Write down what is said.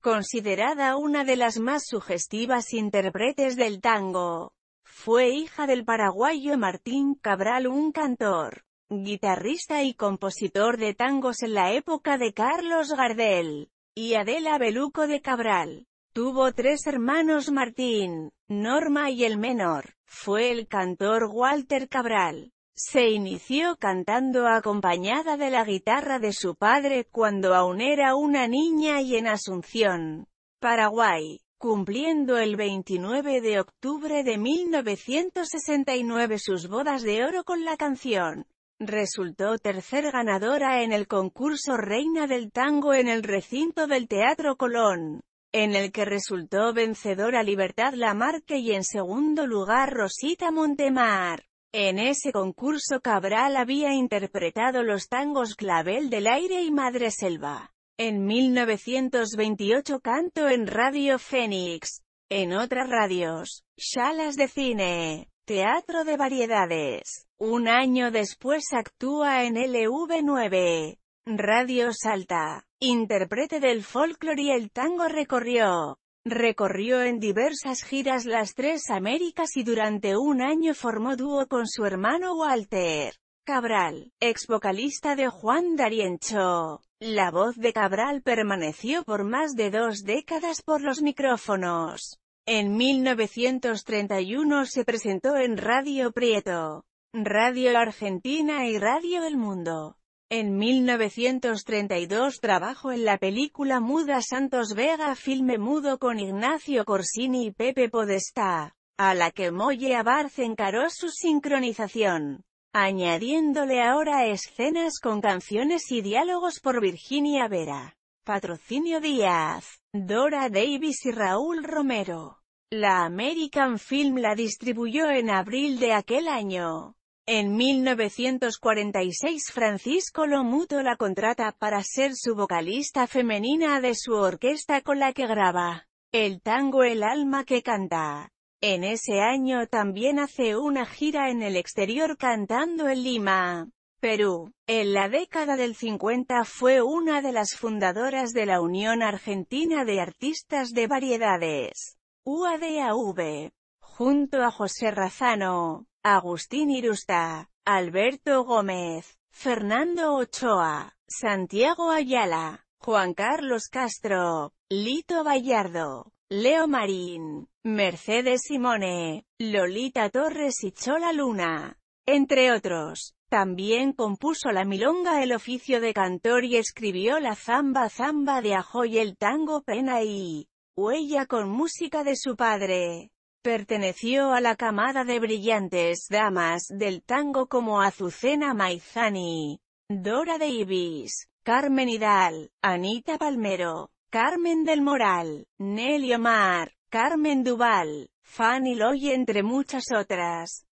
Considerada una de las más sugestivas intérpretes del tango, fue hija del paraguayo Martín Cabral, un cantor, guitarrista y compositor de tangos en la época de Carlos Gardel, y Adela Beluco de Cabral. Tuvo tres hermanos Martín, Norma y el menor, fue el cantor Walter Cabral. Se inició cantando acompañada de la guitarra de su padre cuando aún era una niña y en Asunción, Paraguay, cumpliendo el 29 de octubre de 1969 sus bodas de oro con la canción. Resultó tercer ganadora en el concurso Reina del Tango en el recinto del Teatro Colón, en el que resultó vencedora Libertad Lamarque y en segundo lugar Rosita Montemar. En ese concurso Cabral había interpretado los tangos Clavel del Aire y Madre Selva. En 1928 canto en Radio Fénix. En otras radios, salas de cine, teatro de variedades. Un año después actúa en LV9, Radio Salta. Intérprete del folclore y el tango recorrió Recorrió en diversas giras las tres Américas y durante un año formó dúo con su hermano Walter Cabral, ex vocalista de Juan Dariencho. La voz de Cabral permaneció por más de dos décadas por los micrófonos. En 1931 se presentó en Radio Prieto, Radio Argentina y Radio El Mundo. En 1932 trabajó en la película muda Santos Vega filme mudo con Ignacio Corsini y Pepe Podestá, a la que Moye Abarth encaró su sincronización, añadiéndole ahora escenas con canciones y diálogos por Virginia Vera, Patrocinio Díaz, Dora Davis y Raúl Romero. La American Film la distribuyó en abril de aquel año. En 1946 Francisco Lomuto la contrata para ser su vocalista femenina de su orquesta con la que graba el tango El alma que canta. En ese año también hace una gira en el exterior cantando en Lima, Perú. En la década del 50 fue una de las fundadoras de la Unión Argentina de Artistas de Variedades, UADAV junto a José Razano, Agustín Irusta, Alberto Gómez, Fernando Ochoa, Santiago Ayala, Juan Carlos Castro, Lito Vallardo, Leo Marín, Mercedes Simone, Lolita Torres y Chola Luna, entre otros. También compuso la milonga el oficio de cantor y escribió la zamba zamba de Ajoy el tango pena y huella con música de su padre. Perteneció a la camada de brillantes damas del tango como Azucena Maizani, Dora de Ibis, Carmen Hidal, Anita Palmero, Carmen del Moral, Nelly Omar, Carmen Duval, Fanny Loy entre muchas otras.